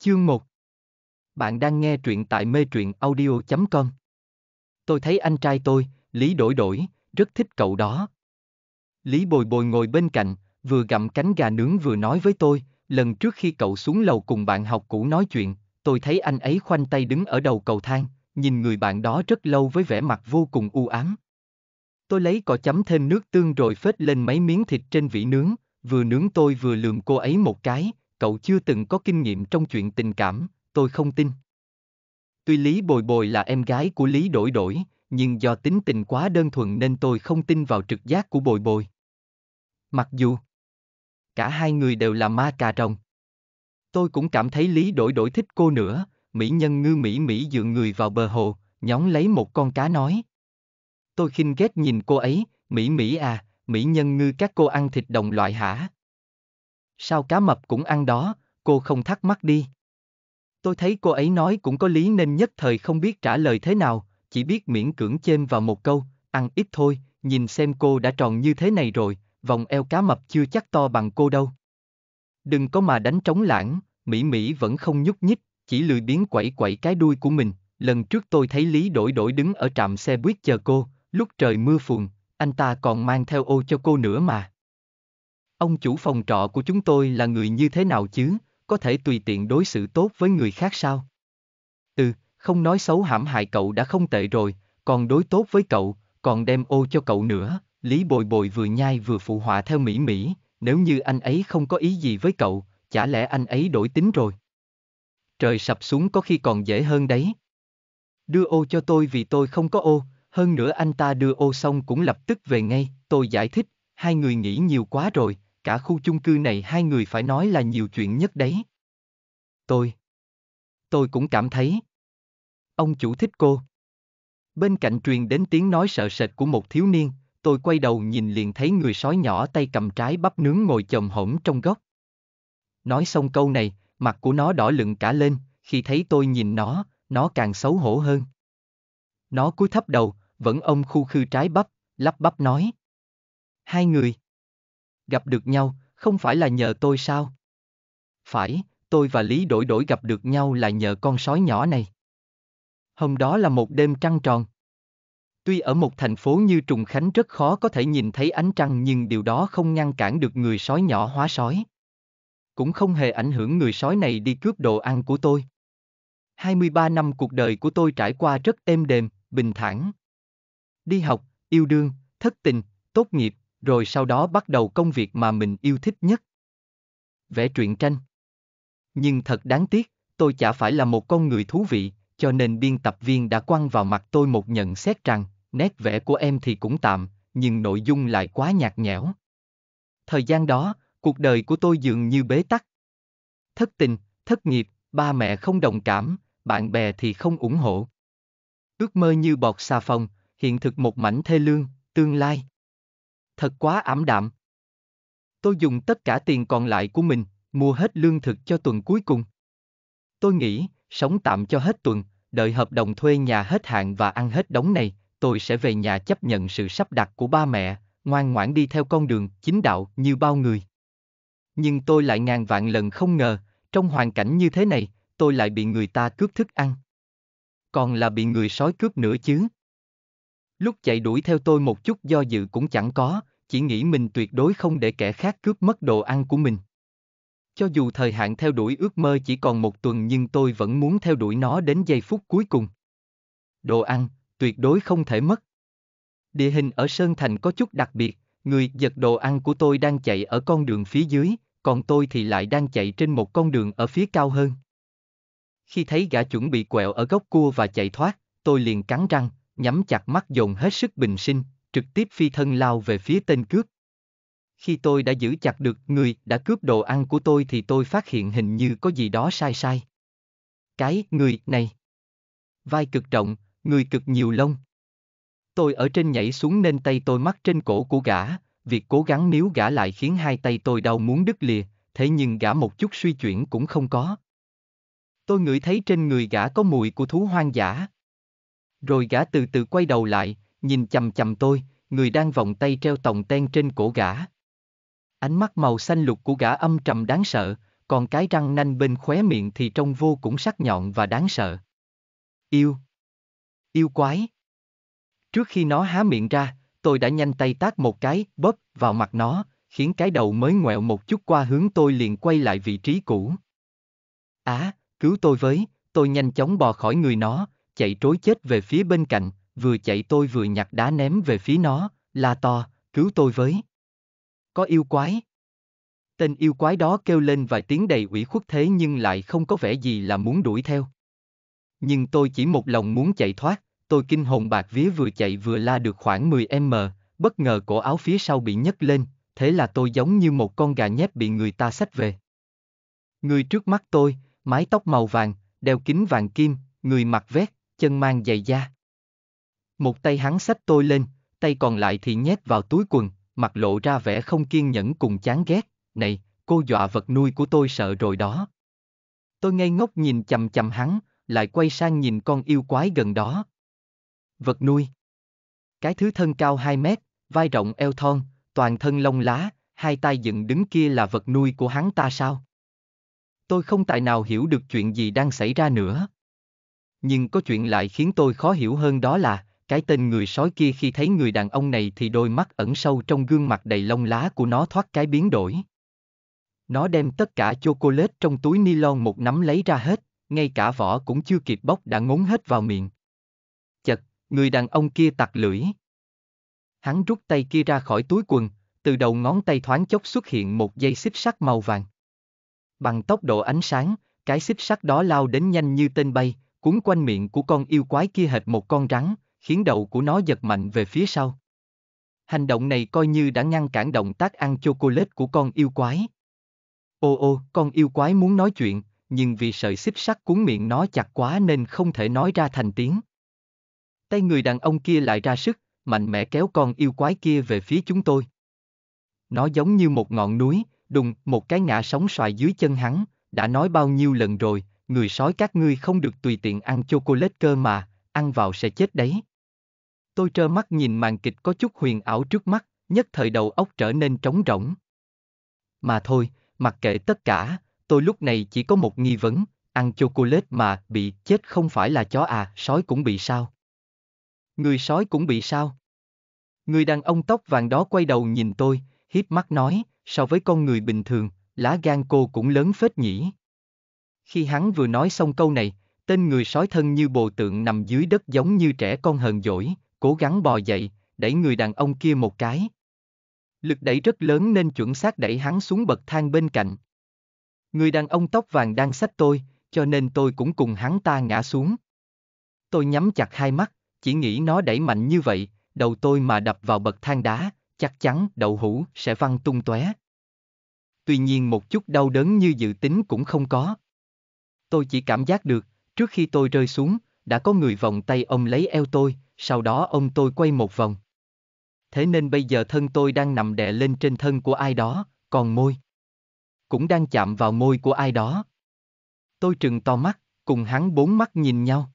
Chương 1 Bạn đang nghe truyện tại mê truyện audio.com Tôi thấy anh trai tôi, Lý Đổi Đổi, rất thích cậu đó. Lý Bồi Bồi ngồi bên cạnh, vừa gặm cánh gà nướng vừa nói với tôi, lần trước khi cậu xuống lầu cùng bạn học cũ nói chuyện, tôi thấy anh ấy khoanh tay đứng ở đầu cầu thang, nhìn người bạn đó rất lâu với vẻ mặt vô cùng u ám. Tôi lấy cỏ chấm thêm nước tương rồi phết lên mấy miếng thịt trên vỉ nướng, vừa nướng tôi vừa lườm cô ấy một cái, cậu chưa từng có kinh nghiệm trong chuyện tình cảm, tôi không tin. Tuy Lý Bồi Bồi là em gái của Lý Đổi Đổi, nhưng do tính tình quá đơn thuần nên tôi không tin vào trực giác của Bồi Bồi. Mặc dù cả hai người đều là ma cà rồng. Tôi cũng cảm thấy Lý Đổi Đổi thích cô nữa, mỹ nhân ngư mỹ mỹ dựa người vào bờ hồ, nhón lấy một con cá nói. Tôi khinh ghét nhìn cô ấy, mỹ mỹ à, mỹ nhân ngư các cô ăn thịt đồng loại hả? Sao cá mập cũng ăn đó, cô không thắc mắc đi. Tôi thấy cô ấy nói cũng có lý nên nhất thời không biết trả lời thế nào, chỉ biết miễn cưỡng chêm vào một câu, ăn ít thôi, nhìn xem cô đã tròn như thế này rồi, vòng eo cá mập chưa chắc to bằng cô đâu. Đừng có mà đánh trống lãng, Mỹ Mỹ vẫn không nhúc nhích, chỉ lười biến quẩy quẩy cái đuôi của mình. Lần trước tôi thấy Lý đổi đổi đứng ở trạm xe buýt chờ cô, lúc trời mưa phùn, anh ta còn mang theo ô cho cô nữa mà. Ông chủ phòng trọ của chúng tôi là người như thế nào chứ, có thể tùy tiện đối xử tốt với người khác sao? Ừ, không nói xấu hãm hại cậu đã không tệ rồi, còn đối tốt với cậu, còn đem ô cho cậu nữa. Lý Bồi Bồi vừa nhai vừa phụ họa theo Mỹ Mỹ, nếu như anh ấy không có ý gì với cậu, chả lẽ anh ấy đổi tính rồi? Trời sập xuống có khi còn dễ hơn đấy. Đưa ô cho tôi vì tôi không có ô, hơn nữa anh ta đưa ô xong cũng lập tức về ngay, tôi giải thích, hai người nghĩ nhiều quá rồi, cả khu chung cư này hai người phải nói là nhiều chuyện nhất đấy. Tôi. Tôi cũng cảm thấy. Ông chủ thích cô. Bên cạnh truyền đến tiếng nói sợ sệt của một thiếu niên, tôi quay đầu nhìn liền thấy người sói nhỏ tay cầm trái bắp nướng ngồi chồm hổm trong góc. Nói xong câu này, mặt của nó đỏ lựng cả lên, khi thấy tôi nhìn nó, nó càng xấu hổ hơn. Nó cúi thấp đầu, vẫn ông khu khư trái bắp, lắp bắp nói. Hai người gặp được nhau, không phải là nhờ tôi sao? Phải, tôi và Lý Đổi Đổi gặp được nhau là nhờ con sói nhỏ này. Hôm đó là một đêm trăng tròn. Tuy ở một thành phố như Trùng Khánh rất khó có thể nhìn thấy ánh trăng nhưng điều đó không ngăn cản được người sói nhỏ hóa sói. Cũng không hề ảnh hưởng người sói này đi cướp đồ ăn của tôi. 23 năm cuộc đời của tôi trải qua rất êm đềm, bình thản. Đi học, yêu đương, thất tình, tốt nghiệp, rồi sau đó bắt đầu công việc mà mình yêu thích nhất. Vẽ truyện tranh. Nhưng thật đáng tiếc, tôi chả phải là một con người thú vị, cho nên biên tập viên đã quăng vào mặt tôi một nhận xét rằng, nét vẽ của em thì cũng tạm, nhưng nội dung lại quá nhạt nhẽo. Thời gian đó, cuộc đời của tôi dường như bế tắc. Thất tình, thất nghiệp, ba mẹ không đồng cảm, bạn bè thì không ủng hộ. Ước mơ như bọt xà phòng, hiện thực một mảnh thê lương, tương lai thật quá ảm đạm. Tôi dùng tất cả tiền còn lại của mình, mua hết lương thực cho tuần cuối cùng. Tôi nghĩ, sống tạm cho hết tuần, đợi hợp đồng thuê nhà hết hạn và ăn hết đống này, tôi sẽ về nhà chấp nhận sự sắp đặt của ba mẹ, ngoan ngoãn đi theo con đường chính đạo như bao người. Nhưng tôi lại ngàn vạn lần không ngờ, trong hoàn cảnh như thế này, tôi lại bị người ta cướp thức ăn. Còn là bị người sói cướp nữa chứ. Lúc chạy đuổi theo tôi một chút do dự cũng chẳng có, chỉ nghĩ mình tuyệt đối không để kẻ khác cướp mất đồ ăn của mình. Cho dù thời hạn theo đuổi ước mơ chỉ còn một tuần nhưng tôi vẫn muốn theo đuổi nó đến giây phút cuối cùng. Đồ ăn, tuyệt đối không thể mất. Địa hình ở Sơn Thành có chút đặc biệt, người giật đồ ăn của tôi đang chạy ở con đường phía dưới, còn tôi thì lại đang chạy trên một con đường ở phía cao hơn. Khi thấy gã chuẩn bị quẹo ở góc cua và chạy thoát, tôi liền cắn răng, nhắm chặt mắt dồn hết sức bình sinh, trực tiếp phi thân lao về phía tên cướp. Khi tôi đã giữ chặt được người đã cướp đồ ăn của tôi thì tôi phát hiện hình như có gì đó sai sai. Cái người này. Vai cực rộng, người cực nhiều lông. Tôi ở trên nhảy xuống nên tay tôi mắc trên cổ của gã, việc cố gắng níu gã lại khiến hai tay tôi đau muốn đứt lìa, thế nhưng gã một chút suy chuyển cũng không có. Tôi ngửi thấy trên người gã có mùi của thú hoang dã. Rồi gã từ từ quay đầu lại, nhìn chằm chằm tôi, người đang vòng tay treo tòng ten trên cổ gã. Ánh mắt màu xanh lục của gã âm trầm đáng sợ, còn cái răng nanh bên khóe miệng thì trông vô cũng sắc nhọn và đáng sợ. Yêu. Yêu quái. Trước khi nó há miệng ra, tôi đã nhanh tay tác một cái, bóp vào mặt nó, khiến cái đầu mới ngoẹo một chút qua hướng tôi liền quay lại vị trí cũ. Á, à, cứu tôi với, tôi nhanh chóng bò khỏi người nó, chạy trối chết về phía bên cạnh, vừa chạy tôi vừa nhặt đá ném về phía nó, la to, cứu tôi với. Có yêu quái. Tên yêu quái đó kêu lên vài tiếng đầy ủy khuất thế nhưng lại không có vẻ gì là muốn đuổi theo. Nhưng tôi chỉ một lòng muốn chạy thoát, tôi kinh hồn bạc vía vừa chạy vừa la được khoảng 10m, bất ngờ cổ áo phía sau bị nhấc lên, thế là tôi giống như một con gà nhép bị người ta xách về. Người trước mắt tôi, mái tóc màu vàng, đeo kính vàng kim, người mặc vest, chân mang giày da. Một tay hắn xách tôi lên, tay còn lại thì nhét vào túi quần, mặt lộ ra vẻ không kiên nhẫn cùng chán ghét, này, cô dọa vật nuôi của tôi sợ rồi đó. Tôi ngây ngốc nhìn chầm chầm hắn, lại quay sang nhìn con yêu quái gần đó. Vật nuôi Cái thứ thân cao 2 mét, vai rộng eo thon, toàn thân lông lá, hai tay dựng đứng kia là vật nuôi của hắn ta sao? Tôi không tài nào hiểu được chuyện gì đang xảy ra nữa nhưng có chuyện lại khiến tôi khó hiểu hơn đó là, cái tên người sói kia khi thấy người đàn ông này thì đôi mắt ẩn sâu trong gương mặt đầy lông lá của nó thoát cái biến đổi. Nó đem tất cả chocolate trong túi ni lon một nắm lấy ra hết, ngay cả vỏ cũng chưa kịp bóc đã ngốn hết vào miệng. Chật, người đàn ông kia tặc lưỡi. Hắn rút tay kia ra khỏi túi quần, từ đầu ngón tay thoáng chốc xuất hiện một dây xích sắt màu vàng. Bằng tốc độ ánh sáng, cái xích sắt đó lao đến nhanh như tên bay, Cuốn quanh miệng của con yêu quái kia hệt một con rắn, khiến đầu của nó giật mạnh về phía sau. Hành động này coi như đã ngăn cản động tác ăn chocolate của con yêu quái. Ô ô, con yêu quái muốn nói chuyện, nhưng vì sợi xích sắt cuốn miệng nó chặt quá nên không thể nói ra thành tiếng. Tay người đàn ông kia lại ra sức, mạnh mẽ kéo con yêu quái kia về phía chúng tôi. Nó giống như một ngọn núi, đùng, một cái ngã sóng xoài dưới chân hắn, đã nói bao nhiêu lần rồi, người sói các ngươi không được tùy tiện ăn chocolate cơ mà, ăn vào sẽ chết đấy. Tôi trơ mắt nhìn màn kịch có chút huyền ảo trước mắt, nhất thời đầu óc trở nên trống rỗng. Mà thôi, mặc kệ tất cả, tôi lúc này chỉ có một nghi vấn, ăn chocolate mà bị chết không phải là chó à, sói cũng bị sao? Người sói cũng bị sao? Người đàn ông tóc vàng đó quay đầu nhìn tôi, hiếp mắt nói, so với con người bình thường, lá gan cô cũng lớn phết nhỉ. Khi hắn vừa nói xong câu này, tên người sói thân như bồ tượng nằm dưới đất giống như trẻ con hờn dỗi, cố gắng bò dậy, đẩy người đàn ông kia một cái. Lực đẩy rất lớn nên chuẩn xác đẩy hắn xuống bậc thang bên cạnh. Người đàn ông tóc vàng đang xách tôi, cho nên tôi cũng cùng hắn ta ngã xuống. Tôi nhắm chặt hai mắt, chỉ nghĩ nó đẩy mạnh như vậy, đầu tôi mà đập vào bậc thang đá, chắc chắn đậu hũ sẽ văng tung tóe. Tuy nhiên một chút đau đớn như dự tính cũng không có. Tôi chỉ cảm giác được, trước khi tôi rơi xuống, đã có người vòng tay ông lấy eo tôi, sau đó ông tôi quay một vòng. Thế nên bây giờ thân tôi đang nằm đè lên trên thân của ai đó, còn môi. Cũng đang chạm vào môi của ai đó. Tôi trừng to mắt, cùng hắn bốn mắt nhìn nhau.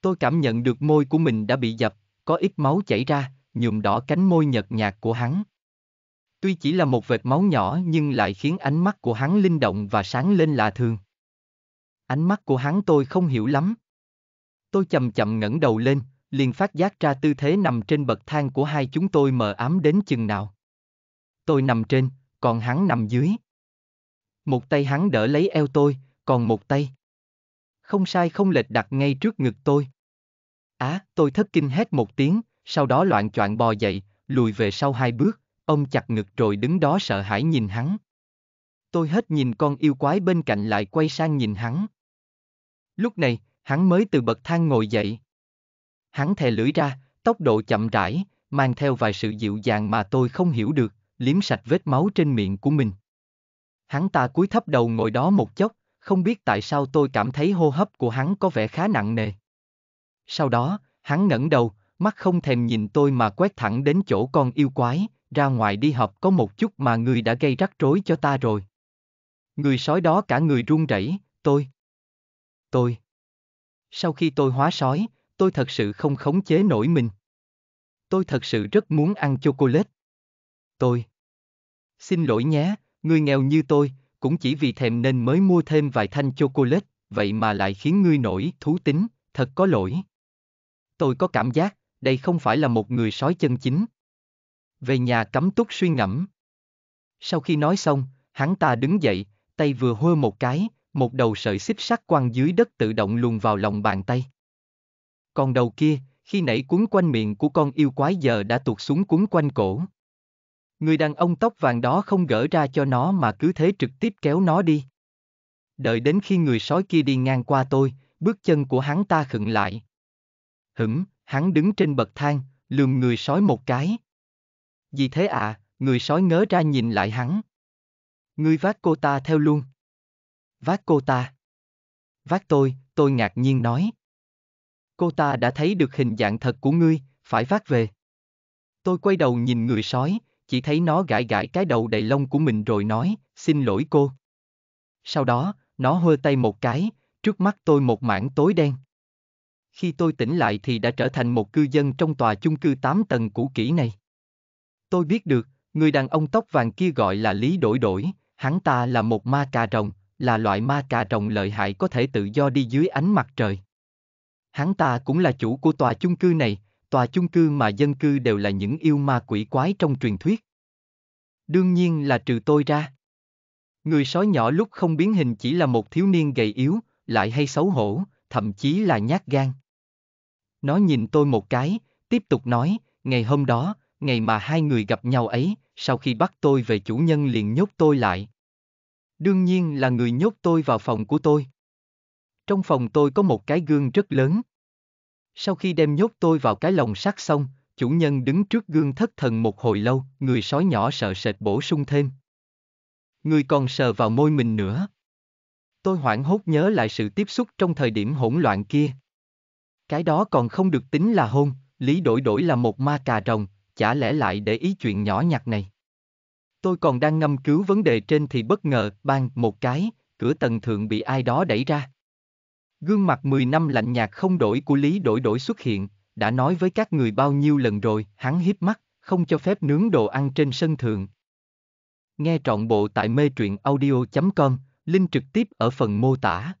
Tôi cảm nhận được môi của mình đã bị dập, có ít máu chảy ra, nhuộm đỏ cánh môi nhợt nhạt của hắn. Tuy chỉ là một vệt máu nhỏ nhưng lại khiến ánh mắt của hắn linh động và sáng lên lạ thường. Ánh mắt của hắn tôi không hiểu lắm. Tôi chậm chậm ngẩng đầu lên, liền phát giác ra tư thế nằm trên bậc thang của hai chúng tôi mờ ám đến chừng nào. Tôi nằm trên, còn hắn nằm dưới. Một tay hắn đỡ lấy eo tôi, còn một tay. Không sai không lệch đặt ngay trước ngực tôi. Á, à, tôi thất kinh hét một tiếng, sau đó loạn choạng bò dậy, lùi về sau hai bước, ông chặt ngực rồi đứng đó sợ hãi nhìn hắn. Tôi hết nhìn con yêu quái bên cạnh lại quay sang nhìn hắn. Lúc này, hắn mới từ bậc thang ngồi dậy. Hắn thè lưỡi ra, tốc độ chậm rãi, mang theo vài sự dịu dàng mà tôi không hiểu được, liếm sạch vết máu trên miệng của mình. Hắn ta cúi thấp đầu ngồi đó một chốc, không biết tại sao tôi cảm thấy hô hấp của hắn có vẻ khá nặng nề. Sau đó, hắn ngẩng đầu, mắt không thèm nhìn tôi mà quét thẳng đến chỗ con yêu quái, ra ngoài đi học có một chút mà người đã gây rắc rối cho ta rồi. Người sói đó cả người run rẩy, tôi tôi. Sau khi tôi hóa sói, tôi thật sự không khống chế nổi mình. Tôi thật sự rất muốn ăn chocolate. Tôi. Xin lỗi nhé, người nghèo như tôi, cũng chỉ vì thèm nên mới mua thêm vài thanh chocolate, vậy mà lại khiến ngươi nổi thú tính, thật có lỗi. Tôi có cảm giác, đây không phải là một người sói chân chính. Về nhà cấm túc suy ngẫm. Sau khi nói xong, hắn ta đứng dậy, tay vừa hơ một cái, một đầu sợi xích sắt quăng dưới đất tự động luồn vào lòng bàn tay. Còn đầu kia, khi nãy cuốn quanh miệng của con yêu quái giờ đã tuột xuống cuốn quanh cổ. Người đàn ông tóc vàng đó không gỡ ra cho nó mà cứ thế trực tiếp kéo nó đi. Đợi đến khi người sói kia đi ngang qua tôi, bước chân của hắn ta khựng lại. Hửng, hắn đứng trên bậc thang, lườm người sói một cái. vì thế ạ, à, người sói ngớ ra nhìn lại hắn. Ngươi vác cô ta theo luôn. Vác cô ta. Vác tôi, tôi ngạc nhiên nói. Cô ta đã thấy được hình dạng thật của ngươi, phải vác về. Tôi quay đầu nhìn người sói, chỉ thấy nó gãi gãi cái đầu đầy lông của mình rồi nói, xin lỗi cô. Sau đó, nó hơ tay một cái, trước mắt tôi một mảng tối đen. Khi tôi tỉnh lại thì đã trở thành một cư dân trong tòa chung cư 8 tầng cũ kỹ này. Tôi biết được, người đàn ông tóc vàng kia gọi là Lý Đổi Đổi, hắn ta là một ma cà rồng, là loại ma cà rồng lợi hại có thể tự do đi dưới ánh mặt trời. Hắn ta cũng là chủ của tòa chung cư này, tòa chung cư mà dân cư đều là những yêu ma quỷ quái trong truyền thuyết. Đương nhiên là trừ tôi ra. Người sói nhỏ lúc không biến hình chỉ là một thiếu niên gầy yếu, lại hay xấu hổ, thậm chí là nhát gan. Nó nhìn tôi một cái, tiếp tục nói, ngày hôm đó, ngày mà hai người gặp nhau ấy, sau khi bắt tôi về chủ nhân liền nhốt tôi lại, Đương nhiên là người nhốt tôi vào phòng của tôi. Trong phòng tôi có một cái gương rất lớn. Sau khi đem nhốt tôi vào cái lồng sắt xong, chủ nhân đứng trước gương thất thần một hồi lâu, người sói nhỏ sợ sệt bổ sung thêm. Người còn sờ vào môi mình nữa. Tôi hoảng hốt nhớ lại sự tiếp xúc trong thời điểm hỗn loạn kia. Cái đó còn không được tính là hôn, lý đổi đổi là một ma cà rồng, chả lẽ lại để ý chuyện nhỏ nhặt này. Tôi còn đang ngâm cứu vấn đề trên thì bất ngờ, bang một cái, cửa tầng thượng bị ai đó đẩy ra. Gương mặt 10 năm lạnh nhạt không đổi của Lý Đổi Đổi xuất hiện, đã nói với các người bao nhiêu lần rồi, hắn hiếp mắt, không cho phép nướng đồ ăn trên sân thượng. Nghe trọn bộ tại mê truyện audio.com, link trực tiếp ở phần mô tả.